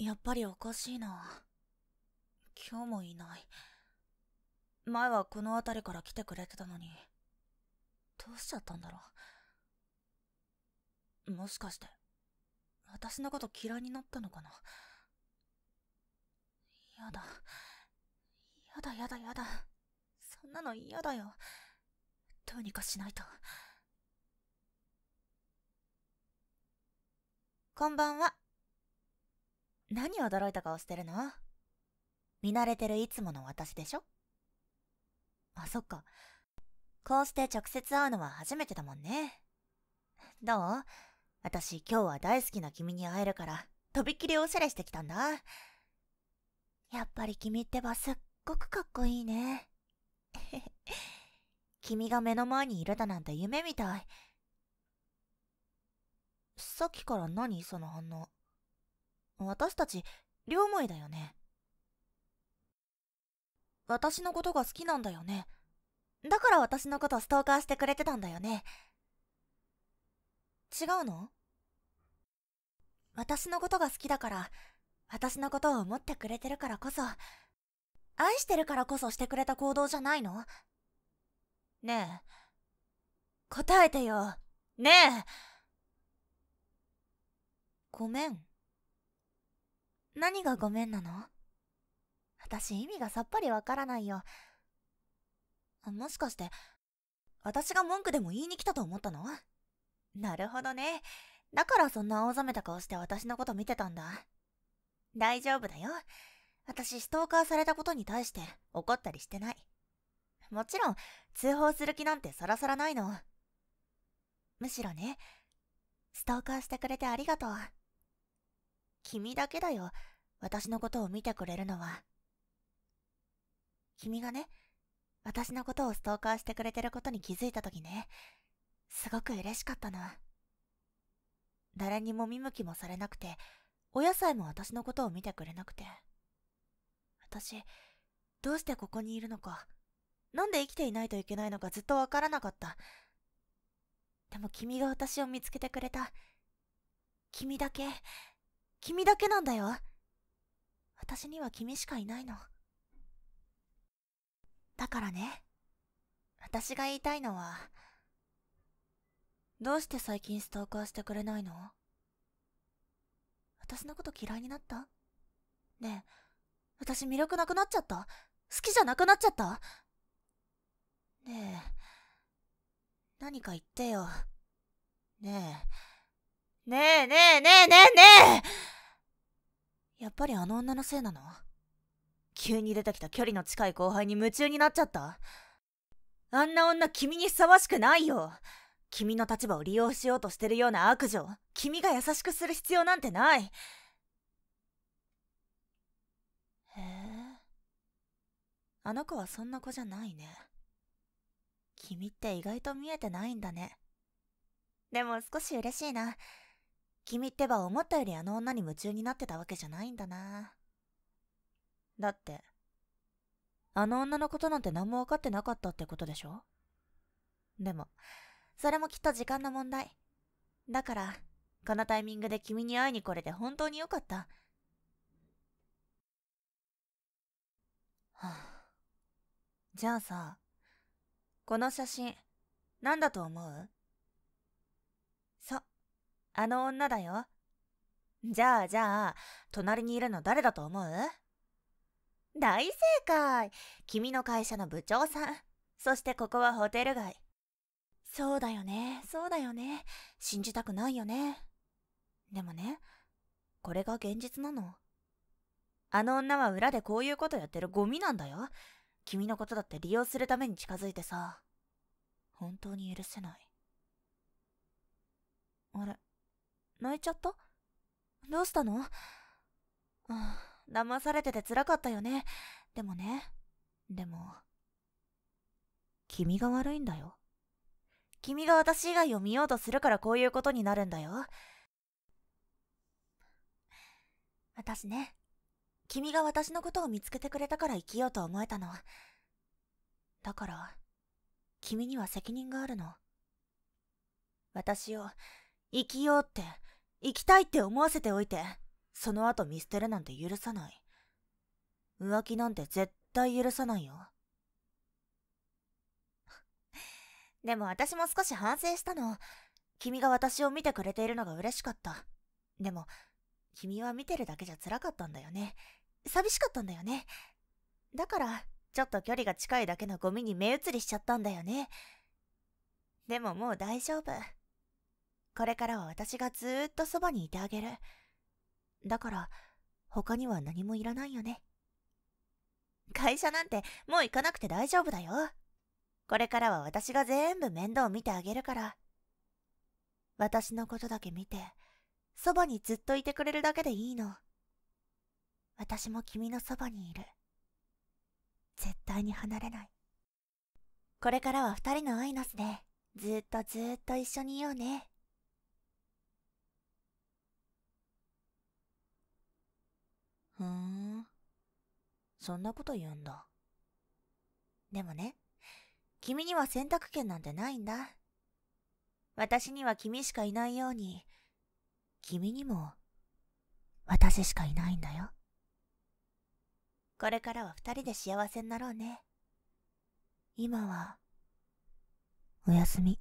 やっぱりおかしいな。今日もいない。前はこの辺りから来てくれてたのに、どうしちゃったんだろう。もしかして、私のこと嫌いになったのかな。やだ。やだやだやだ。そんなの嫌だよ。どうにかしないと。こんばんは。何驚いた顔してるの見慣れてるいつもの私でしょあ、そっか。こうして直接会うのは初めてだもんね。どう私今日は大好きな君に会えるから、とびっきりおしゃれしてきたんだ。やっぱり君ってばすっごくかっこいいね。君が目の前にいるだなんて夢みたい。さっきから何その反応。私たち、両思いだよね。私のことが好きなんだよね。だから私のことストーカーしてくれてたんだよね。違うの私のことが好きだから、私のことを思ってくれてるからこそ、愛してるからこそしてくれた行動じゃないのねえ。答えてよ。ねえ。ごめん。何がごめんなの私意味がさっぱりわからないよ。もしかして、私が文句でも言いに来たと思ったのなるほどね。だからそんな青ざめた顔して私のこと見てたんだ。大丈夫だよ。私ストーカーされたことに対して怒ったりしてない。もちろん通報する気なんてさらさらないの。むしろね、ストーカーしてくれてありがとう。君だけだよ。私のことを見てくれるのは。君がね、私のことをストーカーしてくれてることに気づいた時ね、すごく嬉しかったの。誰にも見向きもされなくて、お野菜も私のことを見てくれなくて。私、どうしてここにいるのか、なんで生きていないといけないのかずっとわからなかった。でも君が私を見つけてくれた。君だけ、君だけなんだよ。私には君しかいないの。だからね、私が言いたいのは、どうして最近ストーカーしてくれないの私のこと嫌いになったねえ、私魅力なくなっちゃった好きじゃなくなっちゃったねえ、何か言ってよ。ねえ。ねえねえねえねえねえやっぱりあの女のせいなの急に出てきた距離の近い後輩に夢中になっちゃったあんな女君にふさわしくないよ君の立場を利用しようとしてるような悪女君が優しくする必要なんてないへえあの子はそんな子じゃないね君って意外と見えてないんだねでも少し嬉しいな君ってば思ったよりあの女に夢中になってたわけじゃないんだな。だって、あの女のことなんて何も分かってなかったってことでしょでも、それもきっと時間の問題。だから、このタイミングで君に会いに来れて本当によかった。はあ、じゃあさ、この写真、何だと思うあの女だよ。じゃあじゃあ、隣にいるの誰だと思う大正解君の会社の部長さん。そしてここはホテル街。そうだよね、そうだよね。信じたくないよね。でもね、これが現実なの。あの女は裏でこういうことやってるゴミなんだよ。君のことだって利用するために近づいてさ。本当に許せない。泣いちゃったどうしたの騙されてて辛かったよね。でもね、でも、君が悪いんだよ。君が私以外を見ようとするからこういうことになるんだよ。私ね、君が私のことを見つけてくれたから生きようと思えたの。だから、君には責任があるの。私を生きようって、生きたいって思わせておいて、その後見捨てるなんて許さない。浮気なんて絶対許さないよ。でも私も少し反省したの。君が私を見てくれているのが嬉しかった。でも、君は見てるだけじゃ辛かったんだよね。寂しかったんだよね。だから、ちょっと距離が近いだけのゴミに目移りしちゃったんだよね。でももう大丈夫。これからは私がずーっとそばにいてあげる。だから、他には何もいらないよね。会社なんてもう行かなくて大丈夫だよ。これからは私が全部面倒見てあげるから。私のことだけ見て、そばにずっといてくれるだけでいいの。私も君のそばにいる。絶対に離れない。これからは二人のアイナスで、ずっとずっと一緒にいようね。ふーん。そんなこと言うんだ。でもね、君には選択権なんてないんだ。私には君しかいないように、君にも、私しかいないんだよ。これからは二人で幸せになろうね。今は、おやすみ。